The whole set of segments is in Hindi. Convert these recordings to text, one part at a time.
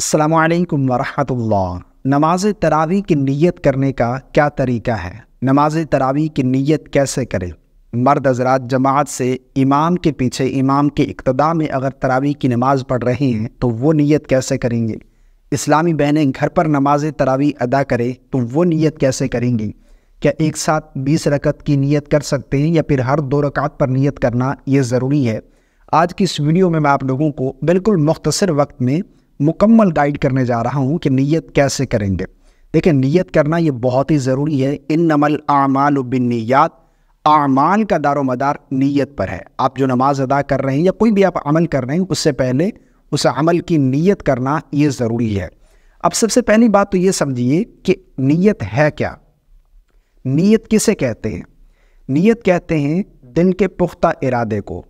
अल्लाम वरहमतुल्लाह नमाज तरावी की नीयत करने का क्या तरीका है नमाज तरावी की नीयत कैसे करें मर्द हजरात जमात से इमाम के पीछे इमाम के इकतदा में अगर तरावी की नमाज पढ़ रहे हैं तो वो नीयत कैसे करेंगे इस्लामी बहनें घर पर नमाज तरावी अदा करें तो वो नीयत कैसे करेंगी क्या एक साथ बीस रकत की नीयत कर सकते हैं या फिर हर दो रकात पर नीयत करना ये ज़रूरी है आज की इस वीडियो में मैं आप लोगों को बिल्कुल मुख्तर वक्त में मुकम्मल गाइड करने जा रहा हूँ कि नीयत कैसे करेंगे देखिए नीयत करना ये बहुत ही ज़रूरी है इन नमल आमाल बिनयात आमाल का दारो मदार नीयत पर है आप जो नमाज़ अदा कर रहे हैं या कोई भी आप अमल कर रहे हैं उससे पहले उस अमल की नीयत करना ये ज़रूरी है अब सबसे पहली बात तो ये समझिए कि नीयत है क्या नीयत किसे कहते हैं नीयत कहते हैं दिल के पुख्ता इरादे को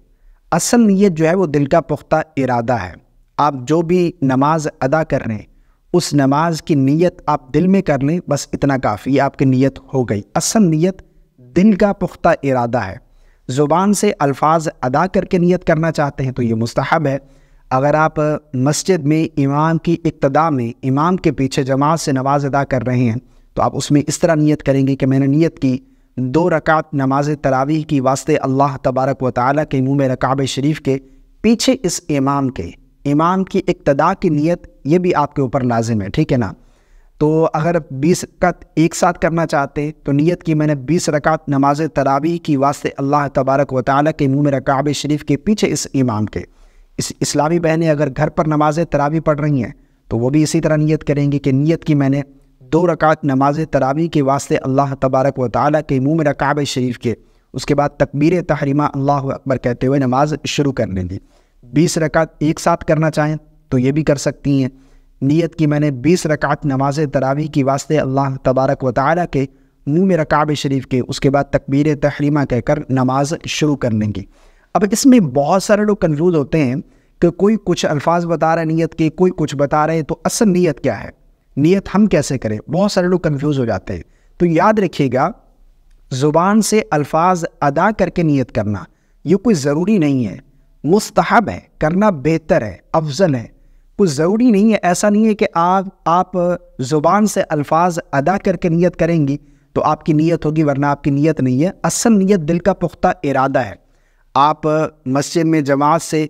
असल नीयत जो है वो दिल का पुख्ता इरादा है आप जो भी नमाज अदा कर रहे हैं उस नमाज की नीयत आप दिल में कर लें बस इतना काफ़ी आपकी नीयत हो गई असल नीयत दिल का पुख्ता इरादा है ज़ुबान से अल्फाज अदा करके नीयत करना चाहते हैं तो ये मुस्तहब है अगर आप मस्जिद में इमाम की इब्तदा में इमाम के पीछे जमात से नमाज अदा कर रहे हैं तो आप उसमें इस तरह नीयत करेंगे कि मैंने नीयत की दो रकात नमाज तरावी की वास्ते अल्लाह तबारक व ताली के मुँह रकाब शरीफ के पीछे इस इमाम के इमाम की इक्तदा की नीयत ये भी आपके ऊपर लाजिम है ठीक है ना तो अगर बीस रकत एक साथ करना चाहते तो नीयत की मैंने बीस रकात नमाज तरावी की वास्ते अल्लाह तबारक व ताली के मुँह में रकाब शरीफ के पीछे इस इमाम के इस इस्लामी बहनें अगर घर पर नमाज तरावी पढ़ रही हैं तो वो भी इसी तरह नीयत करेंगी कि नीयत की मैंने दो रकात नमाज तरावी के वास्ते अल्लाह तबारक व ताली के मुँह में रकाब शरीफ के उसके बाद तकबीर तहरीमा अल्लाह अकबर कहते हुए नमाज शुरू कर लेंगी बीस रकात एक साथ करना चाहें तो ये भी कर सकती हैं नीयत की मैंने बीस रकात नमाज तरावी की वास्ते अल्लाह तबारक व ताली के मुँह में रकाब शरीफ के उसके बाद तकबीर तहरीमा कहकर नमाज शुरू कर लेंगी अब इसमें बहुत सारे लोग कन्फ्यूज होते हैं कि कोई कुछ अल्फाज बता रहे नीयत के कोई कुछ बता रहे हैं तो असल नीयत क्या है नीयत हम कैसे करें बहुत सारे लोग कन्फ्यूज़ हो जाते हैं तो याद रखिएगा ज़ुबान से अल्फाज अदा करके नीयत करना ये कोई ज़रूरी नहीं है मुस्तहब है करना बेहतर है अफजल है कुछ ज़रूरी नहीं है ऐसा नहीं है कि आप आप ज़ुबान से अल्फाज अदा करके नीयत करेंगी तो आपकी नीयत होगी वरना आपकी नीयत नहीं है असल नीयत दिल का पुख्ता इरादा है आप मस्जिद में जमात से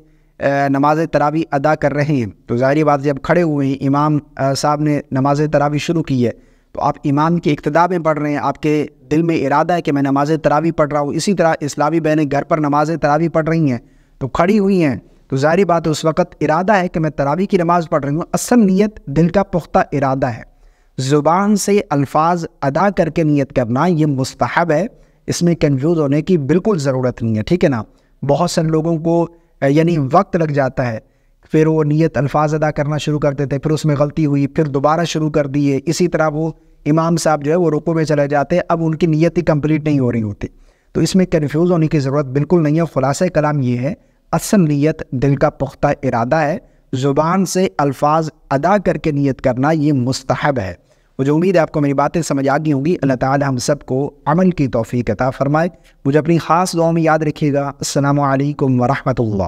नमाज तरावी अदा कर रहे हैं तो ज़ाहिर बात जब खड़े हुए हैं इमाम साहब ने नमाज तरावी शुरू की है तो आप इमाम की इकतदा में पढ़ रहे हैं आपके दिल में इरादा है कि मैं नमाज तरावी पढ़ रहा हूँ इसी तरह इस्लामी बहनें घर पर नमाज तरावी पढ़ रही हैं तो खड़ी हुई हैं तो जारी बात है उस वक़्त इरादा है कि मैं तरावी की नमाज़ पढ़ रही हूँ असल नीयत दिल का पुख्ता इरादा है ज़ुबान से अल्फाज अदा करके नीयत करना ये मुस्तहब है इसमें कन्फ्यूज़ होने की बिल्कुल ज़रूरत नहीं है ठीक है ना बहुत से लोगों को यानी वक्त लग जाता है फिर वो नीयत अल्फाज अदा करना शुरू कर देते फिर उसमें गलती हुई फिर दोबारा शुरू कर दिए इसी तरह वो इमाम साहब जो है वो रुको में चले जाते हैं अब उनकी नीयत ही कम्प्लीट नहीं हो रही होती तो इसमें कन्फ्यूज़ होने की ज़रूरत बिल्कुल नहीं है ख़ुलासा कलाम ये है असल नीयत दिल का पुख्ता इरादा है ज़ुबान से अल्फाज अदा करके नीयत करना ये मुस्तहब है मुझे उम्मीद है आपको मेरी बातें समझ आ गई होंगी अल्लाह ताला हम सब को अमल की तोफ़ी अता फ़रमाए मुझे अपनी ख़ास दुआ में याद रखिएगा अल्लाम वरहमल